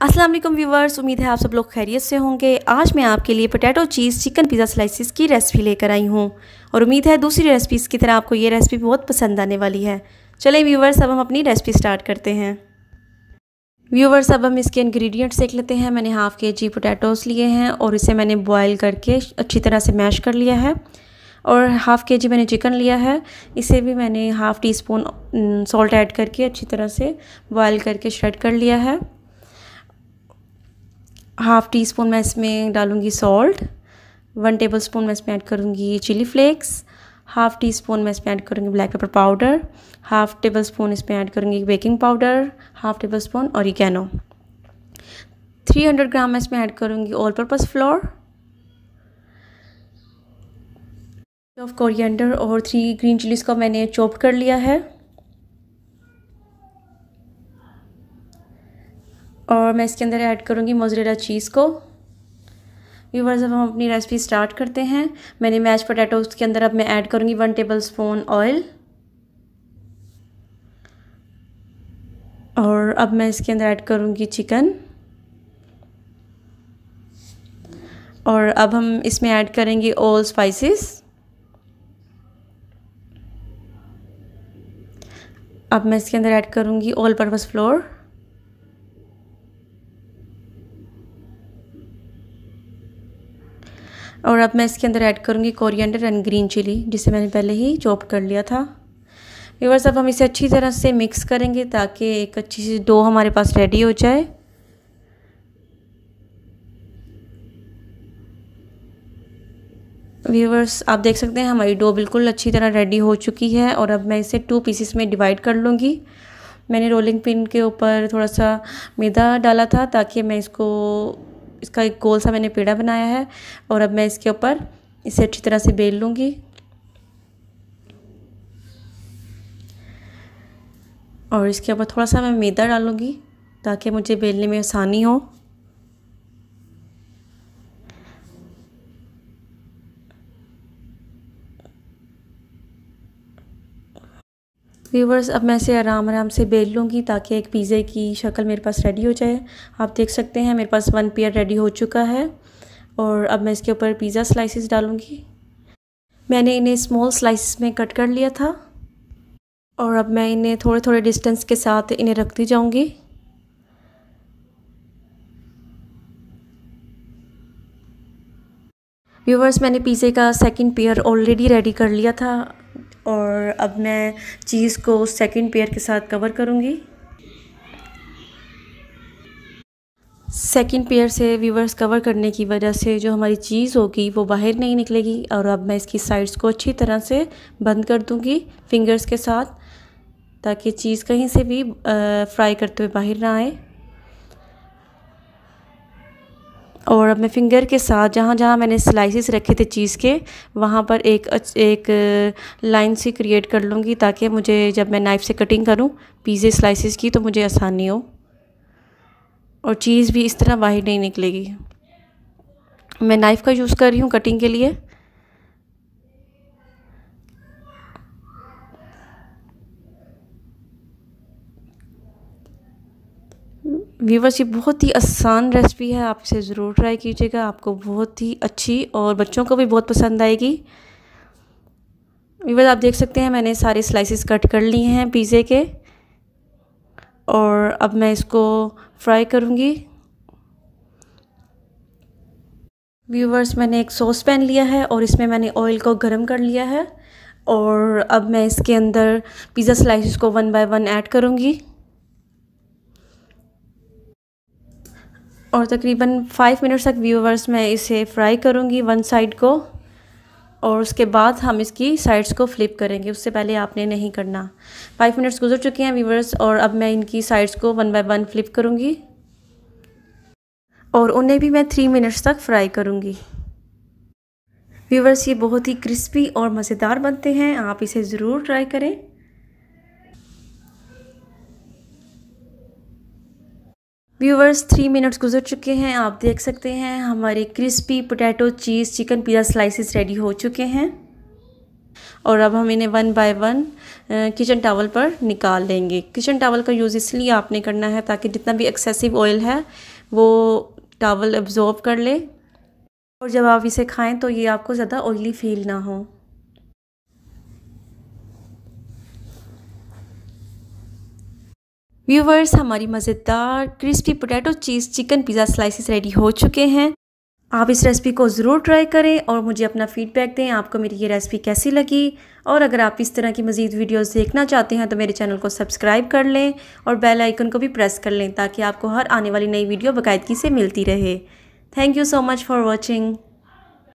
Aslam viewers उम्मीद है आप सब लोग खैरियत से होंगे आज मैं आपके लिए potato cheese chicken pizza slices की रेसिपी लेकर आई हूँ और उम्मीद है दूसरी रेसिपीज़ की तरह आपको ये रेसिपी बहुत पसंद आने वाली है चलें व्यूवर्स अब हम अपनी रेसिपी स्टार्ट करते हैं व्यूवर्स अब हम इसके इंग्रेडिएंट्स देख लेते हैं मैंने हाफ़ के जी पोटैटोज़ लिए हैं और इसे मैंने बॉयल करके अच्छी तरह से मैश कर लिया है और हाफ़ के जी मैंने चिकन लिया है इसे भी मैंने half teaspoon salt add करके अच्छी तरह से बॉयल करके श्रेड कर लिया है हाफ़ टी स्पून मैं इसमें डालूँगी सॉल्ट वन टेबल स्पून मैं इसमें ऐड करूँगी chilli flakes half teaspoon मैं इसमें ऐड करूँगी black pepper powder half tablespoon इसमें ऐड करूँगी baking powder half tablespoon और थ्री हंड्रेड ग्राम मैं इसमें ऐड करूँगी all purpose flour of coriander और थ्री ग्रीन चिलीज़ को मैंने चॉप कर लिया है और मैं इसके अंदर ऐड करूँगी मोजरेला चीज़ को व्यूवर्स अब हम अपनी रेसिपी स्टार्ट करते हैं मैंने मैच पोटैटो के अंदर अब मैं ऐड करूँगी वन टेबल स्पून ऑयल और अब मैं इसके अंदर ऐड करूँगी चिकन और अब हम इसमें ऐड करेंगे ऑल स्पाइसेस अब मैं इसके अंदर ऐड करूँगी ऑल पर्पज़ फ्लोर और अब मैं इसके अंदर ऐड करूँगी कोरिएंडर एंड ग्रीन चिली जिसे मैंने पहले ही चॉप कर लिया था व्यूवर्स अब हम इसे अच्छी तरह से मिक्स करेंगे ताकि एक अच्छी सी डो हमारे पास रेडी हो जाए व्यूवर्स आप देख सकते हैं हमारी डो बिल्कुल अच्छी तरह रेडी हो चुकी है और अब मैं इसे टू पीसेस में डिवाइड कर लूँगी मैंने रोलिंग पिन के ऊपर थोड़ा सा मैदा डाला था ताकि मैं इसको इसका एक गोल सा मैंने पेड़ा बनाया है और अब मैं इसके ऊपर इसे अच्छी तरह से बेल लूँगी और इसके ऊपर थोड़ा सा मैं मैदा डालूँगी ताकि मुझे बेलने में आसानी हो व्यूवर्स अब मैं इसे आराम आराम से बेल लूँगी ताकि एक पिज़्ज़े की शक्ल मेरे पास रेडी हो जाए आप देख सकते हैं मेरे पास वन पेयर रेडी हो चुका है और अब मैं इसके ऊपर पिज़्ज़ा स्लाइसिस डालूँगी मैंने इन्हें स्मॉल स्लाइसिस में कट कर लिया था और अब मैं इन्हें थोड़े थोड़े डिस्टेंस के साथ इन्हें रखती जाऊँगी व्यूवर्स मैंने पिज़्ज़े का सेकंड पेयर ऑलरेडी रेडी कर लिया था और अब मैं चीज़ को सेकंड पेयर के साथ कवर करूँगी सेकंड पेयर से व्यूवर्स कवर करने की वजह से जो हमारी चीज़ होगी वो बाहर नहीं निकलेगी और अब मैं इसकी साइड्स को अच्छी तरह से बंद कर दूँगी फिंगर्स के साथ ताकि चीज़ कहीं से भी फ्राई करते हुए बाहर ना आए और अपने फिंगर के साथ जहाँ जहाँ मैंने स्लाइसिस रखे थे चीज़ के वहाँ पर एक एक लाइन सी क्रिएट कर लूँगी ताकि मुझे जब मैं नाइफ़ से कटिंग करूँ पीज़े स्लाइसिस की तो मुझे आसानी हो और चीज़ भी इस तरह बाहर नहीं निकलेगी मैं नाइफ़ का यूज़ कर रही हूँ कटिंग के लिए व्यूवर्स ये बहुत ही आसान रेसिपी है आप इसे ज़रूर ट्राई कीजिएगा आपको बहुत ही अच्छी और बच्चों को भी बहुत पसंद आएगी व्यूवर्स आप देख सकते हैं मैंने सारे स्लाइसिस कट कर लिए हैं पिज़्ज़े के और अब मैं इसको फ्राई करूँगी व्यूवर्स मैंने एक सॉस पैन लिया है और इसमें मैंने ऑयल को गर्म कर लिया है और अब मैं इसके अंदर पिज़्ज़ा स्लाइसिस को वन बाय वन ऐड करूँगी और तकरीबन फ़ाइव मिनट्स तक व्यूवर्स मैं इसे फ्राई करूँगी वन साइड को और उसके बाद हम इसकी साइड्स को फ्लिप करेंगे उससे पहले आपने नहीं करना फाइव मिनट्स गुजर चुके हैं व्यूवर्स और अब मैं इनकी साइड्स को वन बाय वन फ्लिप करूँगी और उन्हें भी मैं थ्री मिनट्स तक फ्राई करूँगी व्यूवर्स ये बहुत ही क्रिस्पी और मज़ेदार बनते हैं आप इसे ज़रूर ट्राई करें व्यूवर्स थ्री मिनट्स गुजर चुके हैं आप देख सकते हैं हमारे crispy potato cheese chicken pizza slices ready हो चुके हैं और अब हम इन्हें one by one kitchen towel पर निकाल लेंगे किचन टावल का यूज़ इसलिए आपने करना है ताकि जितना भी एक्सेसिव ऑयल है वो टावल एब्ज़ॉर्ब कर ले और जब आप इसे खाएं तो ये आपको ज़्यादा ऑयली फील ना हो व्यूवर्स हमारी मज़ेदार crispy potato cheese chicken pizza slices ready हो चुके हैं आप इस रेसिपी को ज़रूर ट्राई करें और मुझे अपना फ़ीडबैक दें आपको मेरी ये रेसिपी कैसी लगी और अगर आप इस तरह की मज़ीद वीडियोस देखना चाहते हैं तो मेरे चैनल को सब्सक्राइब कर लें और बेल आइकन को भी प्रेस कर लें ताकि आपको हर आने वाली नई वीडियो बाकायदगी से मिलती रहे thank you so much for watching